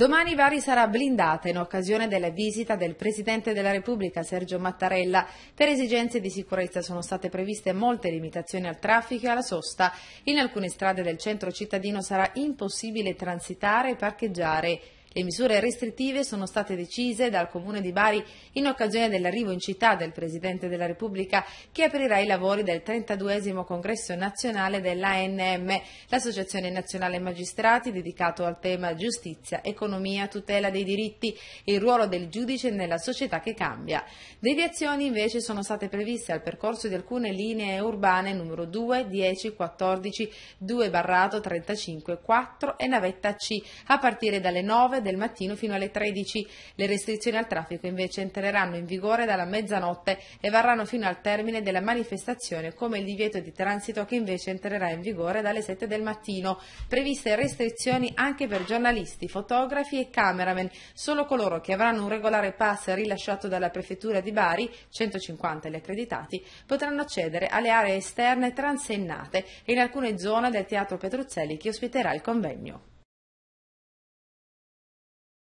Domani Bari sarà blindata in occasione della visita del Presidente della Repubblica Sergio Mattarella. Per esigenze di sicurezza sono state previste molte limitazioni al traffico e alla sosta. In alcune strade del centro cittadino sarà impossibile transitare e parcheggiare. Le misure restrittive sono state decise dal Comune di Bari in occasione dell'arrivo in città del Presidente della Repubblica che aprirà i lavori del 32 Congresso Nazionale dell'ANM, l'Associazione Nazionale Magistrati dedicato al tema giustizia, economia, tutela dei diritti e il ruolo del giudice nella società che cambia. Deviazioni invece sono state previste al percorso di alcune linee urbane numero 2, 10, 14, 2 barrato, 35, 4 e navetta C a partire dalle 9 del del mattino fino alle 13. Le restrizioni al traffico invece entreranno in vigore dalla mezzanotte e varranno fino al termine della manifestazione, come il divieto di transito che invece entrerà in vigore dalle 7 del mattino. Previste restrizioni anche per giornalisti, fotografi e cameraman. Solo coloro che avranno un regolare pass rilasciato dalla prefettura di Bari, 150 gli accreditati, potranno accedere alle aree esterne transennate e in alcune zone del Teatro Petruzzelli che ospiterà il convegno.